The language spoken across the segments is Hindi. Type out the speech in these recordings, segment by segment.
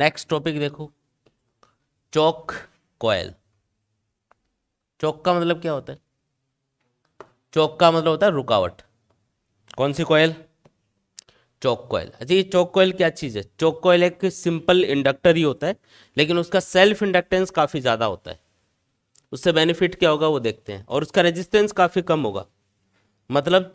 नेक्स्ट टॉपिक देखो चौक कोयल चौक का मतलब क्या होता है चौक का मतलब होता है रुकावट कौन सी कोयल चौक कोयल अच्छा ये चौक कोयल क्या चीज़ है चौक कोयल एक सिंपल इंडक्टर ही होता है लेकिन उसका सेल्फ इंडक्टेंस काफ़ी ज़्यादा होता है उससे बेनिफिट क्या होगा वो देखते हैं और उसका रेजिस्टेंस काफ़ी कम होगा मतलब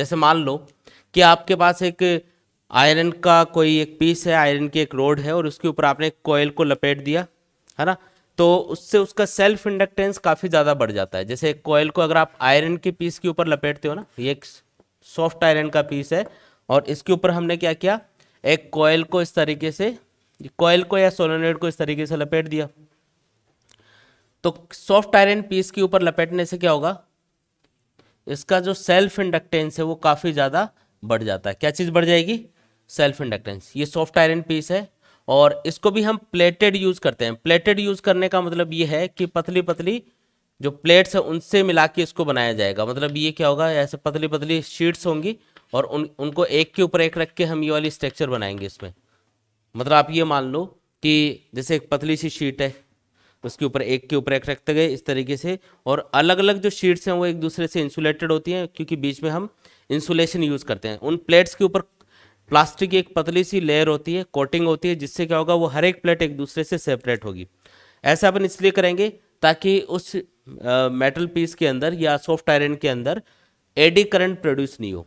जैसे मान लो कि आपके पास एक आयरन का कोई एक पीस है आयरन की एक रोड है और उसके ऊपर आपने एक कोयल को लपेट दिया है ना तो उससे उसका सेल्फ इंडक्टेंस काफ़ी ज़्यादा बढ़ जाता है जैसे कोयल को अगर आप आयरन के पीस के ऊपर लपेटते हो ना ये एक सॉफ्ट आयरन का पीस है और इसके ऊपर हमने क्या किया एक कोयल को इस तरीके से कोयल को या सोलोनेट को इस तरीके से लपेट दिया तो सॉफ्ट आयरन पीस के ऊपर लपेटने से क्या होगा इसका जो सेल्फ इंडक्टेंस है वो काफ़ी ज़्यादा बढ़ जाता है क्या चीज़ बढ़ जाएगी सेल्फ इंडक्टेंस ये सॉफ्ट आयरन पीस है और इसको भी हम प्लेटेड यूज़ करते हैं प्लेटेड यूज़ करने का मतलब ये है कि पतली पतली जो प्लेट्स है उनसे मिला के इसको बनाया जाएगा मतलब ये क्या होगा ऐसे पतली पतली शीट्स होंगी और उन उनको एक के ऊपर एक रख के हम ये वाली स्ट्रक्चर बनाएंगे इसमें मतलब आप ये मान लो कि जैसे एक पतली सी शीट है उसके ऊपर एक के ऊपर एक रखते गए इस तरीके से और अलग अलग जो शीट्स हैं वो एक दूसरे से इंसुलेटेड होती हैं क्योंकि बीच में हम इंसुलेशन यूज़ करते हैं उन प्लेट्स के ऊपर प्लास्टिक की एक पतली सी लेयर होती है कोटिंग होती है जिससे क्या होगा वो हर एक प्लेट एक दूसरे से सेपरेट होगी ऐसा अपन इसलिए करेंगे ताकि उस मेटल पीस के अंदर या सॉफ्ट आयरन के अंदर एडी करंट प्रोड्यूस नहीं हो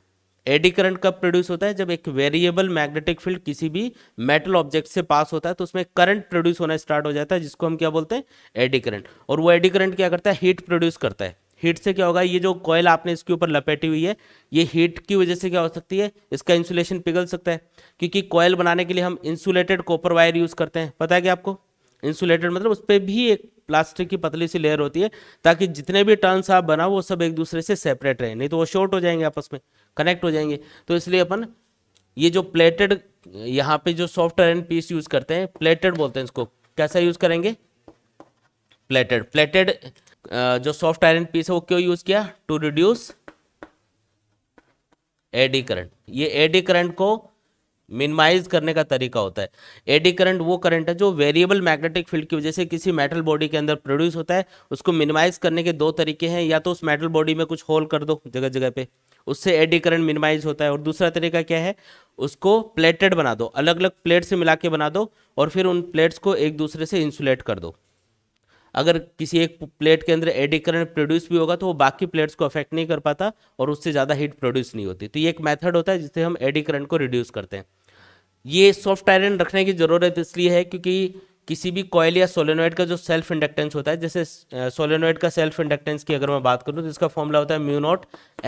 एडी करंट कब प्रोड्यूस होता है जब एक वेरिएबल मैग्नेटिक फील्ड किसी भी मेटल ऑब्जेक्ट से पास होता है तो उसमें करंट प्रोड्यूस होना स्टार्ट हो जाता है जिसको हम क्या बोलते हैं एडी करंट और वो एडी करंट क्या करता है हीट प्रोड्यूस करता है हीट से क्या होगा ये जो कॉयल आपने इसके ऊपर लपेटी हुई है ये हीट की वजह से क्या हो सकती है इसका इंसुलेशन पिघल सकता है क्योंकि कॉयल बनाने के लिए हम इंसुलेटेड कॉपर वायर यूज़ करते हैं पता है क्या आपको इंसुलेटेड मतलब उस पर भी एक प्लास्टिक की पतली सी लेयर होती है ताकि जितने भी टर्न्स आप बनाओ वो सब एक दूसरे से सेपरेट रहे नहीं तो वो शॉर्ट हो जाएंगे आपस में कनेक्ट हो जाएंगे तो इसलिए अपन ये जो प्लेटेड यहाँ पे जो सॉफ्ट आयरन पीस यूज़ करते हैं प्लेटेड बोलते हैं इसको कैसा यूज़ करेंगे प्लेटेड प्लेटेड जो सॉफ्ट आयरन पीस है वो क्यों यूज किया टू रिड्यूस एडी करंट ये एडी करंट को मिनिमाइज करने का तरीका होता है एडी करंट वो करंट है जो वेरिएबल मैग्नेटिक फील्ड की वजह से किसी मेटल बॉडी के अंदर प्रोड्यूस होता है उसको मिनिमाइज करने के दो तरीके हैं या तो उस मेटल बॉडी में कुछ होल कर दो जगह जगह पे उससे एडी करंट मिनिमाइज होता है और दूसरा तरीका क्या है उसको प्लेटेड बना दो अलग अलग प्लेट से मिला के बना दो और फिर उन प्लेट्स को एक दूसरे से इंसुलेट कर दो अगर किसी एक प्लेट के अंदर एडी करंट प्रोड्यूस भी होगा तो वो बाकी प्लेट्स को अफेक्ट नहीं कर पाता और उससे ज़्यादा हीट प्रोड्यूस नहीं होती तो ये एक मेथड होता है जिससे हम एडी करंट को रिड्यूस करते हैं ये सॉफ्ट आयरन रखने की ज़रूरत इसलिए है क्योंकि किसी भी कॉयल या सोलेनोइड का जो सेल्फ इंडक्टेंस होता है जैसे सोलेनोइड का सेल्फ इंडक्टेंस की अगर मैं बात करूँ तो इसका फॉर्मूला होता है mu naught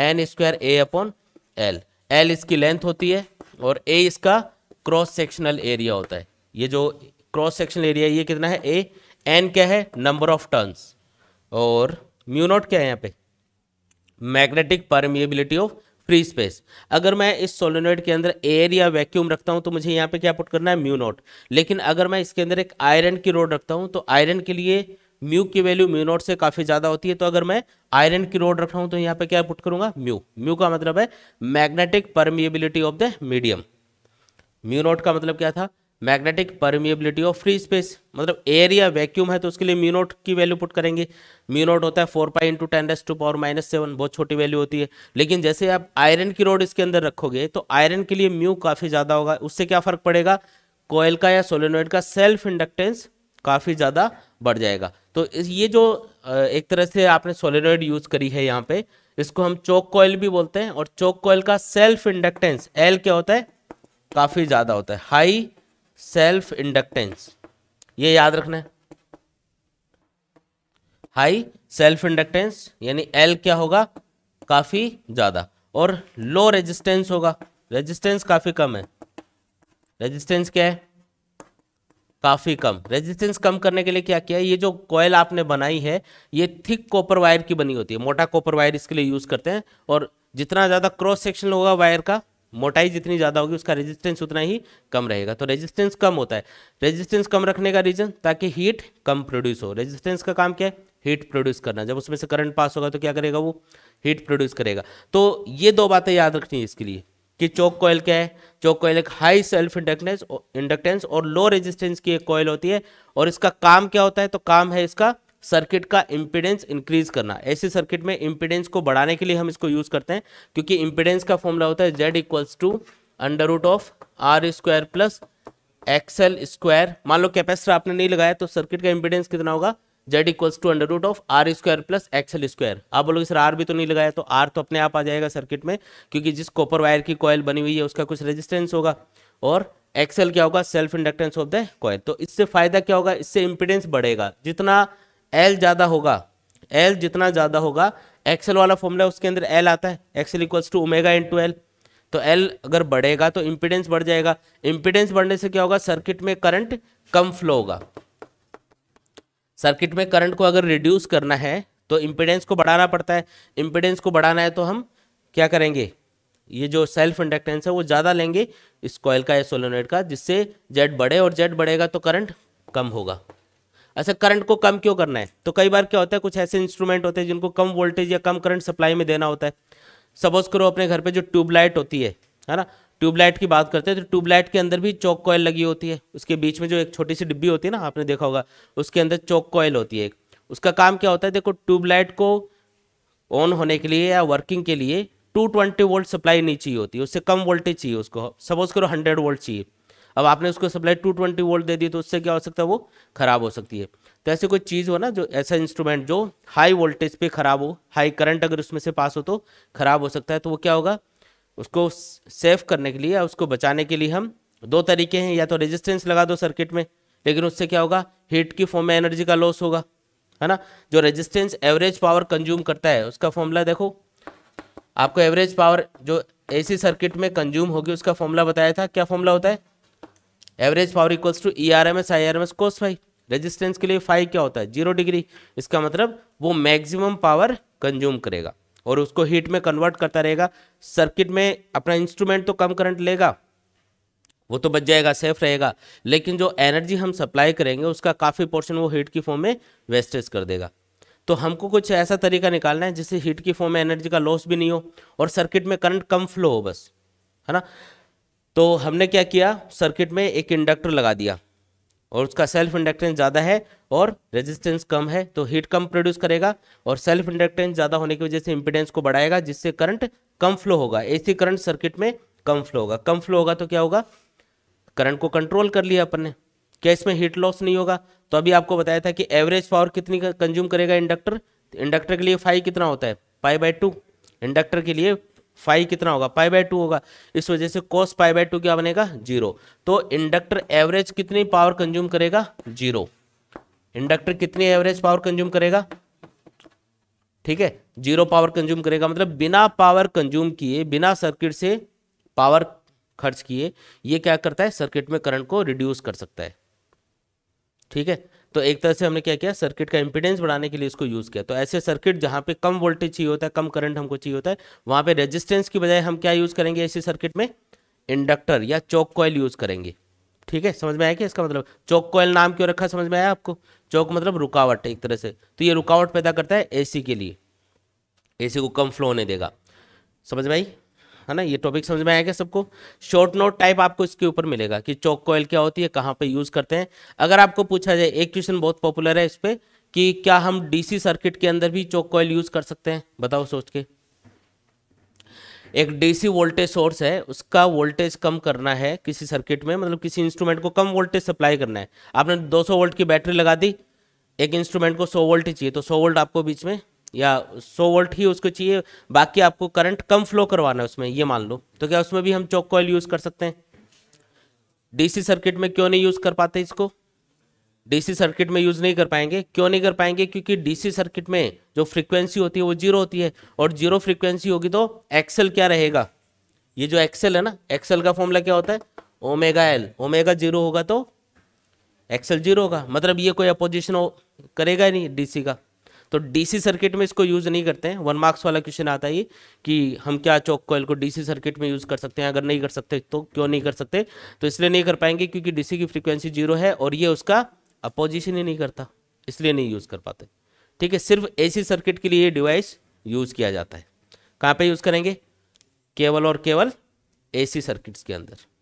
N square A upon L L इसकी लेंथ होती है और ए इसका क्रॉस सेक्शनल एरिया होता है ये जो क्रॉस सेक्शनल एरिया ये कितना है ए एन क्या है नंबर ऑफ टर्न्स और म्यू नॉट क्या है यहाँ पे magnetic permeability of free space अगर मैं इस सोलोनॉइड के अंदर एयर या वैक्यूम रखता हूँ तो मुझे यहाँ पे क्या पुट करना है म्यू नॉट लेकिन अगर मैं इसके अंदर एक आयरन की रोड रखता हूँ तो आयरन के लिए म्यू की वैल्यू म्यू नॉट से काफ़ी ज़्यादा होती है तो अगर मैं आयरन की रोड रख रहा हूँ तो यहाँ पे क्या पुट करूंगा म्यू म्यू का मतलब है magnetic permeability of the medium mu naught का मतलब क्या था magnetic permeability of free space मतलब एयर या वैक्यूम है तो उसके लिए म्यूनोट की वैल्यू पुट करेंगे म्यूनोट होता है फोर पाई इंटू टेन एस टू पावर माइनस सेवन बहुत छोटी वैल्यू होती है लेकिन जैसे आप आयरन की रोड इसके अंदर रखोगे तो आयरन के लिए म्यू काफ़ी ज़्यादा होगा उससे क्या फ़र्क पड़ेगा कोयल का या सोलिनोइड का सेल्फ इंडक्टेंस काफ़ी ज़्यादा बढ़ जाएगा तो ये जो एक तरह से आपने सोलेनोइड यूज़ करी है यहाँ पर इसको हम चौक कोयल भी बोलते हैं और चौक कोयल का सेल्फ इंडक्टेंस एल क्या होता है काफ़ी ज़्यादा होता है हाई सेल्फ इंडक्टेंस ये याद रखना है हाई सेल्फ इंडक्टेंस यानी एल क्या होगा काफ़ी ज़्यादा और लो रेजिस्टेंस होगा रेजिस्टेंस काफ़ी कम है रेजिस्टेंस क्या है काफ़ी कम रेजिस्टेंस कम करने के लिए क्या किया ये जो कॉयल आपने बनाई है ये थिक कॉपर वायर की बनी होती है मोटा कॉपर वायर इसके लिए यूज़ करते हैं और जितना ज़्यादा क्रॉस सेक्शन होगा वायर का मोटाई जितनी ज़्यादा होगी उसका रेजिस्टेंस उतना ही कम रहेगा तो रेजिस्टेंस कम होता है रेजिस्टेंस कम रखने का रीज़न ताकि हीट कम प्रोड्यूस हो रेजिस्टेंस का काम क्या है हीट प्रोड्यूस करना जब उसमें से करंट पास होगा तो क्या करेगा वो हीट प्रोड्यूस करेगा तो ये दो बातें याद रखनी है इसके लिए कि चौक कोयल क्या है चौक कोयल एक हाई सेल्फ इंडक्टेंस इंडक्टेंस और लो रेजिस्टेंस की एक कोयल होती है और इसका काम क्या होता है तो काम है इसका सर्किट का इम्पिडेंस इंक्रीज करना ऐसे सर्किट में इम्पिडेंस को बढ़ाने के लिए हम इसको यूज़ करते हैं क्योंकि इम्पिडेंस का फॉर्मूला होता है Z equals to under root of R square plus XL square मान लो कैपेसिटर आपने नहीं लगाया तो सर्किट का इम्पिडेंस कितना होगा Z equals to under root of R square plus XL square आप बोलोगे सर आर भी तो नहीं लगाया तो आर तो अपने आप आ जाएगा सर्किट में क्योंकि जिस कॉपर वायर की कॉयल बनी हुई है उसका कुछ रेजिस्टेंस होगा और एक्सएल क्या होगा self inductance of the coil तो इससे फायदा क्या होगा इससे इंपिडेंस बढ़ेगा जितना एल ज़्यादा होगा एल जितना ज़्यादा होगा एक्सेल वाला फॉर्मूला उसके अंदर एल आता है XL equals to omega to L तो एल अगर बढ़ेगा तो इम्पिडेंस बढ़ जाएगा इम्पिडेंस बढ़ने से क्या होगा सर्किट में करंट कम फ्लो होगा सर्किट में करंट को अगर रिड्यूस करना है तो इम्पिडेंस को बढ़ाना पड़ता है इम्पिडेंस को बढ़ाना है तो हम क्या करेंगे ये जो सेल्फ इंडक्टेंस है वो ज़्यादा लेंगे इस कॉयल का या सोलोनेट का जिससे जेड बढ़े और जेड बढ़ेगा तो करंट कम होगा ऐसे करंट को कम क्यों करना है तो कई बार क्या होता है कुछ ऐसे इंस्ट्रूमेंट होते हैं जिनको कम वोल्टेज या कम करंट सप्लाई में देना होता है सपोज करो अपने घर पे जो ट्यूबलाइट होती है है ना ट्यूबलाइट की बात करते हैं तो ट्यूबलाइट के अंदर भी चौक कॉयल लगी होती है उसके बीच में जो एक छोटी सी डिब्बी होती है ना आपने देखा होगा उसके अंदर चौक कॉयल होती है एक उसका काम क्या होता है देखो ट्यूबलाइट को ऑन होने के लिए या वर्किंग के लिए 220 वोल्ट सप्लाई नहीं चाहिए होती उससे कम वोल्टेज चाहिए उसको सपोज करो 100 वोल्ट चाहिए अब आपने उसको सप्लाई टू ट्वेंटी वोल्ट दे दी तो उससे क्या हो सकता है वो खराब हो सकती है तो ऐसी कोई चीज़ हो ना जो ऐसा इंस्ट्रूमेंट जो हाई वोल्टेज पे खराब हो हाई करंट अगर उसमें से पास हो तो खराब हो सकता है तो वो क्या होगा उसको सेफ करने के लिए या उसको बचाने के लिए हम दो तरीके हैं या तो रेजिस्टेंस लगा दो सर्किट में लेकिन उससे क्या होगा हीट की फॉर्म में एनर्जी का लॉस होगा है ना जो रेजिस्टेंस एवरेज पावर कंज्यूम करता है उसका फॉर्मूला देखो आपको एवरेज पावर जो एसी सर्किट में कंज्यूम होगी उसका फॉर्मूला बताया था क्या फॉर्मूला होता है average power equals to E R M S I R M S cos five resistance के लिए फाइव क्या होता है जीरो डिग्री इसका मतलब वो मैक्सिमम पावर कंज्यूम करेगा और उसको हीट में कन्वर्ट करता रहेगा सर्किट में अपना इंस्ट्रूमेंट तो कम करंट लेगा वो तो बच जाएगा सेफ रहेगा लेकिन जो एनर्जी हम सप्लाई करेंगे उसका काफ़ी पोर्शन वो हीट की फॉर्म में वेस्टेज कर देगा तो हमको कुछ ऐसा तरीका निकालना है जिससे हीट की फॉर्म में एनर्जी का लॉस भी नहीं हो और सर्किट में करंट कम फ्लो हो बस है ना तो हमने क्या किया सर्किट में एक इंडक्टर लगा दिया और उसका सेल्फ इंडक्टेंस ज़्यादा है और रेजिस्टेंस कम है तो हीट कम प्रोड्यूस करेगा और सेल्फ इंडक्टेंस ज़्यादा होने की वजह से इंपेडेंस को बढ़ाएगा जिससे करंट कम फ्लो होगा एसी करंट सर्किट में कम फ्लो होगा कम फ्लो होगा तो क्या होगा करंट को कंट्रोल कर लिया अपन ने क्या इसमें हीट लॉस नहीं होगा तो अभी आपको बताया था कि एवरेज पावर कितनी कंज्यूम करेगा इंडक्टर इंडक्टर के लिए फाइव कितना होता है फाइव बाई टू इंडक्टर के लिए फाइव कितना होगा पाई बाय टू होगा इस वजह से कॉस पाई बाय टू क्या बनेगा जीरो तो इंडक्टर एवरेज कितनी पावर कंज्यूम करेगा जीरो इंडक्टर कितनी एवरेज पावर कंज्यूम करेगा ठीक है जीरो पावर कंज्यूम करेगा मतलब बिना पावर कंज्यूम किए बिना सर्किट से पावर खर्च किए ये क्या करता है सर्किट में करंट को रिड्यूस कर सकता है ठीक है तो एक तरह से हमने क्या किया सर्किट का इंपीडेंस बढ़ाने के लिए इसको यूज़ किया तो ऐसे सर्किट जहाँ पे कम वोल्टेज चाहिए होता है कम करंट हमको चाहिए होता है वहाँ पे रेजिस्टेंस की बजाय हम क्या यूज़ करेंगे ऐसे सर्किट में इंडक्टर या चौक कॉयल यूज़ करेंगे ठीक है समझ में आया कि इसका मतलब चौक कॉयल नाम क्यों रखा समझ में आया आपको चौक मतलब रुकावट एक तरह से तो ये रुकावट पैदा करता है ए के लिए ए को कम फ्लो नहीं देगा समझ में आई है ना ये टॉपिक समझ में आएगा सबको शॉर्ट नोट टाइप आपको इसके ऊपर मिलेगा कि चौक कोयल क्या होती है कहाँ पे यूज करते हैं अगर आपको पूछा जाए एक क्वेश्चन बहुत पॉपुलर है इस पर कि क्या हम डीसी सर्किट के अंदर भी चौक कोयल यूज कर सकते हैं बताओ सोच के एक डीसी वोल्टेज सोर्स है उसका वोल्टेज कम करना है किसी सर्किट में मतलब किसी इंस्ट्रूमेंट को कम वोल्टेज सप्लाई करना है आपने 200 वोल्ट की बैटरी लगा दी एक इंस्ट्रूमेंट को 100 वोल्ट ही चाहिए तो 100 वोल्ट आपको बीच में या सो वोल्ट ही उसको चाहिए बाकी आपको करंट कम फ्लो करवाना है उसमें ये मान लो तो क्या उसमें भी हम चौक कॉयल यूज़ कर सकते हैं डीसी सर्किट में क्यों नहीं यूज़ कर पाते इसको डीसी सर्किट में यूज़ नहीं कर पाएंगे क्यों नहीं कर पाएंगे क्योंकि डीसी सर्किट में जो फ्रीक्वेंसी होती है वो जीरो होती है और जीरो फ्रीक्वेंसी होगी तो एक्सेल क्या रहेगा ये जो एक्सेल है ना एक्सेल का फॉर्मूला क्या होता है ओमेगा एल ओमेगा जीरो होगा तो एक्सेल जीरो होगा मतलब ये कोई अपोजिशन करेगा ही नहीं डीसी का तो डीसी सर्किट में इसको यूज़ नहीं करते हैं वन मार्क्स वाला क्वेश्चन आता है कि हम क्या चौक कोयल को डीसी सर्किट में यूज़ कर सकते हैं अगर नहीं कर सकते तो क्यों नहीं कर सकते तो इसलिए नहीं कर पाएंगे क्योंकि डीसी की फ्रिक्वेंसी जीरो है और ये उसका अपोजिशन ही नहीं करता इसलिए नहीं यूज़ कर पाते ठीक है सिर्फ ए सर्किट के लिए ये डिवाइस यूज़ किया जाता है कहाँ पर यूज़ करेंगे केवल और केवल ए सर्किट्स के अंदर